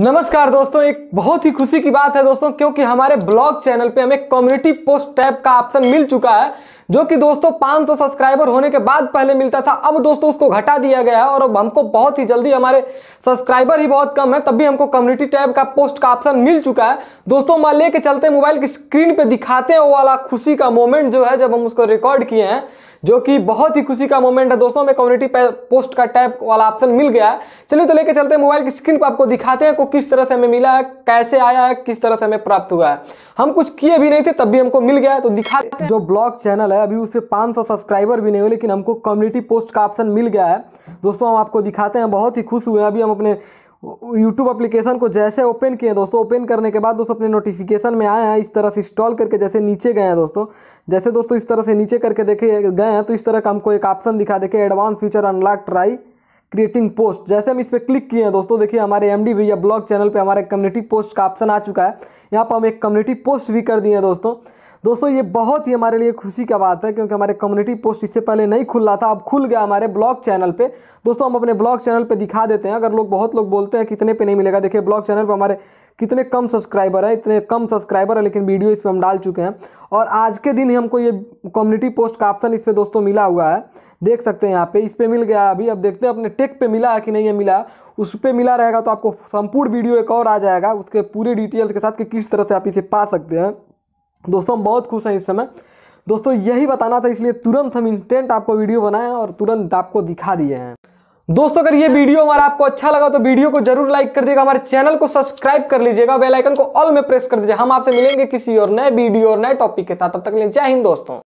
नमस्कार दोस्तों एक बहुत ही खुशी की बात है दोस्तों क्योंकि हमारे ब्लॉग चैनल पे हमें कम्युनिटी पोस्ट टैब का ऑप्शन मिल चुका है जो कि दोस्तों 500 सब्सक्राइबर होने के बाद पहले मिलता था अब दोस्तों उसको घटा दिया गया है और अब हमको बहुत ही जल्दी हमारे सब्सक्राइबर ही बहुत कम है तब भी हमको कम्युनिटी टैब का पोस्ट का ऑप्शन मिल चुका है दोस्तों मैं लेके चलते हैं मोबाइल की स्क्रीन पे दिखाते हैं वो वाला खुशी का मोमेंट जो है जब हम उसको रिकॉर्ड किए हैं जो कि बहुत ही खुशी का मोमेंट है दोस्तों हमें कम्युनिटी पोस्ट का टैब वाला ऑप्शन मिल गया है चलिए तो लेके चलते हैं मोबाइल की स्क्रीन पर आपको दिखाते हैं को किस तरह से हमें मिला है कैसे आया है किस तरह से हमें प्राप्त हुआ है हम कुछ किए भी नहीं थे तब भी हमको मिल गया है तो दिखाते जो ब्लॉग चैनल चैनल है अभी उस पर पाँच सब्सक्राइबर भी नहीं हुए लेकिन हमको कम्युनिटी पोस्ट का ऑप्शन मिल गया है दोस्तों हम आपको दिखाते हैं बहुत ही खुश हुए हैं अभी हम अपने YouTube एप्लीकेशन को जैसे ओपन किए दोस्तों ओपन करने के बाद दोस्तों अपने नोटिफिकेशन में आए हैं इस तरह से इंस्टॉल करके जैसे नीचे गए हैं दोस्तों जैसे दोस्तों इस तरह से नीचे करके देखे गए हैं तो इस तरह का हमको एक ऑप्शन दिखा देखे advance feature unlock try creating post जैसे हम इस पर क्लिक किए हैं दोस्तों देखिए हमारे एम डी या ब्लॉग चैनल पर हमारे कम्युनिटी पोस्ट का ऑप्शन आ चुका है यहाँ पर हम एक कम्युनिटी पोस्ट भी कर दिए हैं दोस्तों दोस्तों ये बहुत ही हमारे लिए खुशी का बात है क्योंकि हमारे कम्युनिटी पोस्ट इससे पहले नहीं खुल रहा था अब खुल गया हमारे ब्लॉग चैनल पर दोस्तों हम अपने ब्लॉग चैनल पर दिखा देते हैं अगर लोग बहुत लोग बोलते हैं कितने पे नहीं मिलेगा देखिए ब्लॉग चैनल पर हमारे कितने कम सब्सक्राइबर है इतने कम सब्सक्राइबर है लेकिन वीडियो इस पर हम डाल चुके हैं और आज के दिन ही हमको ये कम्युनिटी पोस्ट का ऑप्शन इस पर दोस्तों मिला हुआ है देख सकते हैं यहाँ पे इस पर मिल गया अभी अब देखते हैं अपने टेक पे मिला है कि नहीं है मिला उस पर मिला रहेगा तो आपको संपूर्ण वीडियो एक और आ जाएगा उसके पूरे डिटेल्स के साथ कि किस तरह से आप इसे पा सकते हैं दोस्तों हम बहुत खुश हैं इस समय दोस्तों यही बताना था इसलिए तुरंत हम इंस्टेंट आपको वीडियो बनाए और तुरंत आपको दिखा दिए हैं दोस्तों अगर ये वीडियो हमारा आपको अच्छा लगा तो वीडियो को जरूर लाइक कर दीजिएगा हमारे चैनल को सब्सक्राइब कर लीजिएगा बेल आइकन को ऑल में प्रेस कर दीजिए हम आपसे मिलेंगे किसी और नए वीडियो और नए टॉपिक के साथ तब तक लिए जय हिंद दोस्तों